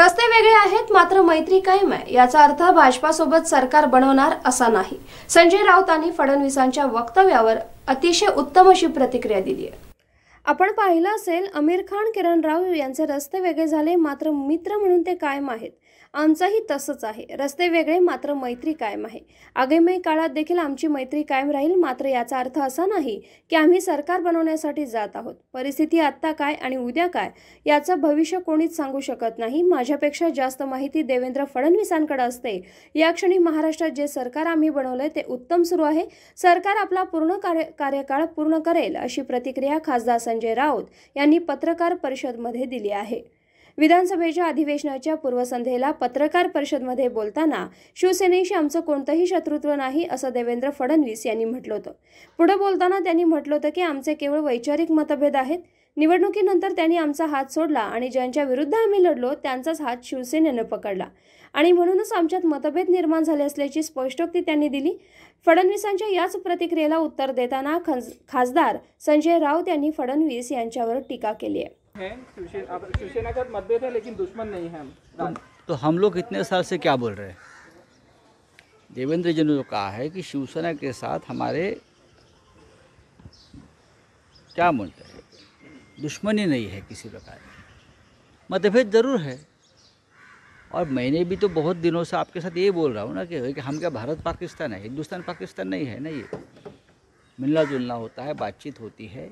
रस्ते वेगळे आहेत मात्र मैत्री कायम आहे याचा अर्थ भाजपासोबत सरकार बनवणार असा नाही संजय राऊतांनी फडणवीसांच्या वक्तव्यावर अतिशय उत्तम अशी प्रतिक्रिया दिली आहे आपण पाहिलं असेल आमिर खान किरण राव यांचे रस्ते वेगळे झाले मात्र मित्र म्हणून ते कायम आहेत आमचंही तसंच आहे रस्ते वेगळे मात्र मैत्री कायम आहे आगामी काळात देखील आमची मैत्री कायम राहील मात्र याचा अर्थ असा नाही की आम्ही सरकार बनवण्यासाठी जात आहोत परिस्थिती आत्ता काय आणि उद्या काय याचं भविष्य कोणीच सांगू शकत नाही माझ्यापेक्षा जास्त माहिती देवेंद्र फडणवीसांकडे असते या क्षणी महाराष्ट्रात जे सरकार आम्ही बनवलंय ते उत्तम सुरू आहे सरकार आपला पूर्ण कार्य कार्यकाळ पूर्ण करेल अशी प्रतिक्रिया खासदार संजय राऊत यांनी पत्रकार परिषदमध्ये दिली आहे विधानसभेच्या अधिवेशनाच्या पूर्वसंध्येला पत्रकार परिषदमध्ये बोलताना शिवसेनेशी आमचं कोणतंही शत्रुत्व नाही असं देवेंद्र फडणवीस यांनी म्हटलं होतं पुढं बोलताना त्यांनी म्हटलं होतं की आमचे केवळ वैचारिक मतभेद आहेत निवडणुकीनंतर त्यांनी आमचा हात सोडला आणि ज्यांच्या विरुद्ध आम्ही लढलो त्यांचाच हात शिवसेनेनं पकडला आणि म्हणूनच आमच्यात मतभेद निर्माण झाले असल्याची स्पष्टोक्ती त्यांनी दिली फडणवीसांच्या याच प्रतिक्रियेला उत्तर देताना खासदार संजय राऊत यांनी फडणवीस यांच्यावर टीका केली आहे शिवसेना का मतभेद है लेकिन दुश्मन नहीं है हम तो-, तो हम लोग इतने साल से क्या बोल रहे हैं देवेंद्र जी ने कहा है कि शिवसेना के साथ हमारे क्या बोलते हैं दुश्मनी नहीं है किसी प्रकार की मतभेद ज़रूर है और मैंने भी तो बहुत दिनों से आपके साथ ये बोल रहा हूँ ना कि, कि हम क्या भारत पाकिस्तान है हिंदुस्तान पाकिस्तान नहीं है ना ये मिलना जुलना होता है बातचीत होती है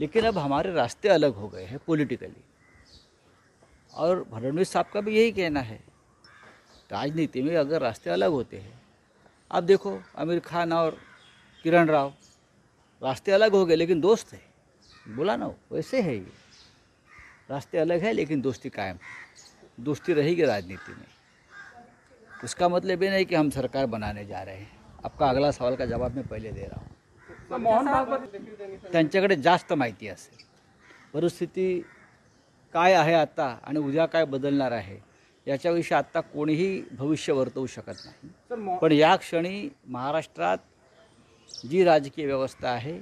लेकिन अब हमारे रास्ते अलग हो गए हैं पॉलिटिकली और फडणवीस साहब का भी यही कहना है राजनीति में अगर रास्ते अलग होते हैं अब देखो आमिर खान और किरण राव रास्ते अलग हो गए लेकिन दोस्त है बोला ना वैसे है ये रास्ते अलग है लेकिन दोस्ती कायम दोस्ती रहेगी राजनीति में उसका मतलब ये नहीं कि हम सरकार बनाने जा रहे हैं आपका अगला सवाल का जवाब मैं पहले दे रहा हूँ त्यांच्याकडे जास्त माहिती असेल परिस्थिती काय आहे आता आणि उद्या काय बदलणार आहे याच्याविषयी आत्ता कोणीही भविष्य वर्तवू शकत नाही पण या क्षणी महाराष्ट्रात जी राजकीय व्यवस्था आहे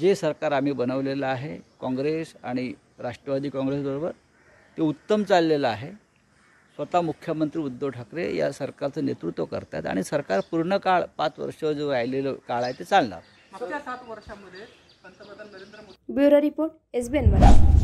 जे सरकार आम्ही बनवलेलं आहे काँग्रेस आणि राष्ट्रवादी काँग्रेसबरोबर ते उत्तम चाललेलं आहे स्वतः मुख्यमंत्री उद्धव ठाकरे या सरकारचं नेतृत्व करतात आणि सरकार पूर्ण काळ पाच वर्ष जो राहिलेलं काळ आहे ते चालणार सात वर्षामध्ये पंतप्रधान Narendra Modi bureau report SBN Marathi